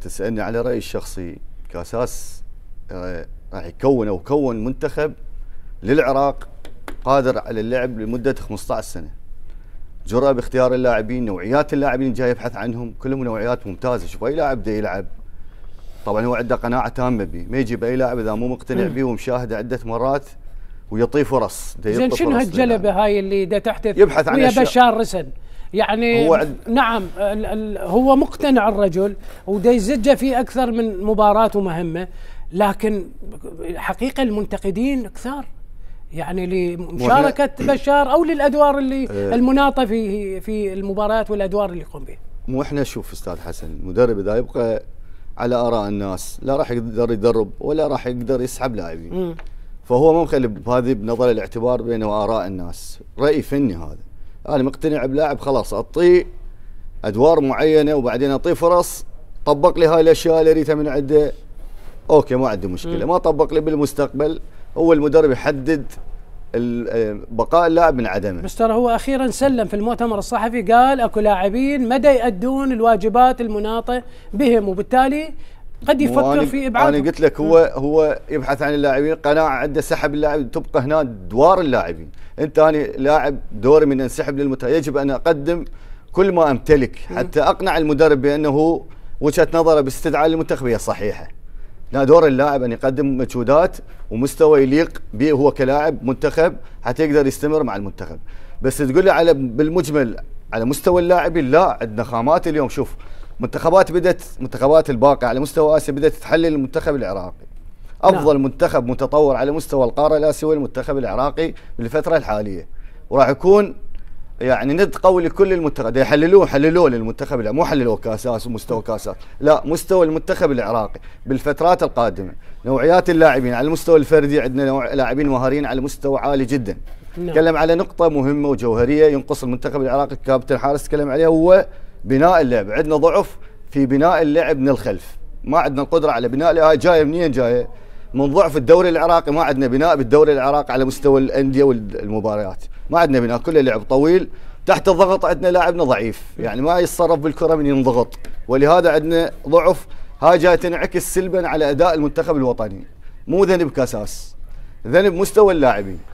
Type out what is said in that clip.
تسالني على رايي الشخصي كاساس آه، راح يكون او كون منتخب للعراق قادر على اللعب لمده 15 سنه. جرأة باختيار اللاعبين، نوعيات اللاعبين جاي يبحث عنهم، كلهم نوعيات ممتازه، شوف اي لاعب بده يلعب. طبعا هو عنده قناعه تامه به، ما يجيب اي لاعب اذا مو مقتنع به ومشاهده عده مرات ويعطيه فرص. زين شنو هالجلبه هاي اللي تحدث يبحث عن ويا بشار رسن؟ يعني هو عد... نعم هو مقتنع الرجل وديزجه في اكثر من مباراه ومهمه لكن حقيقه المنتقدين كثار يعني لمشاركه بشار او للادوار اللي اه المناطه في في المباريات والادوار اللي يقوم بها مو احنا شوف استاذ حسن المدرب اذا يبقى على اراء الناس لا راح يقدر يدرب ولا راح يقدر يسحب لاعبين فهو مو مخلي بهذه بنظر الاعتبار بينه واراء الناس راي فني هذا انا مقتنع بلاعب خلاص اعطيه ادوار معينه وبعدين اعطيه فرص طبق لي هاي الاشياء اللي اريدها من عنده اوكي ما عندي مشكله ما طبق لي بالمستقبل هو المدرب يحدد بقاء اللاعب من عدمه بس ترى هو اخيرا سلم في المؤتمر الصحفي قال اكو لاعبين مدى يؤدون الواجبات المناطه بهم وبالتالي قد يفكر في ابعاده انا قلت لك هو هو يبحث عن اللاعبين قناعه عنده سحب اللاعبين تبقى هنا دوار اللاعبين انت انا لاعب دوري من انسحب للمتابع يجب ان اقدم كل ما امتلك حتى اقنع المدرب بانه وجهه نظره باستدعاء المنتخب هي صحيحه لا دور اللاعب ان يقدم مجهودات ومستوى يليق به هو كلاعب منتخب حتى يقدر يستمر مع المنتخب بس تقول لي على بالمجمل على مستوى اللاعبين لا عندنا خامات اليوم شوف منتخبات بدات منتخبات الباقي على مستوى اسيا بدات تحلل المنتخب العراقي نعم. افضل نعم. منتخب متطور على مستوى القاره الاسيويه المنتخب العراقي بالفتره الحاليه وراح يكون يعني ند قوي لكل المنتخب يحللوه حللوه للمنتخب مو حللوه كاساس ومستوى كاسات لا مستوى المنتخب العراقي بالفترات القادمه نوعيات اللاعبين على المستوى الفردي عندنا لاعبين مهارين على مستوى عالي جدا نعم. تكلم على نقطه مهمه وجوهريه ينقص المنتخب العراقي الكابتن حارس تكلم عليها هو بناء اللعب عندنا ضعف في بناء اللعب من الخلف ما عندنا القدره على بناء هاي جايه منين جايه من ضعف الدوري العراقي ما عندنا بناء بالدوري العراقي على مستوى الانديه والمباريات ما عندنا بناء كله لعب طويل تحت الضغط عندنا لاعبنا ضعيف يعني ما يتصرف بالكره من ينضغط ولهذا عندنا ضعف هاي جاي تنعكس سلبا على اداء المنتخب الوطني مو ذنب كاساس ذنب مستوى اللاعبين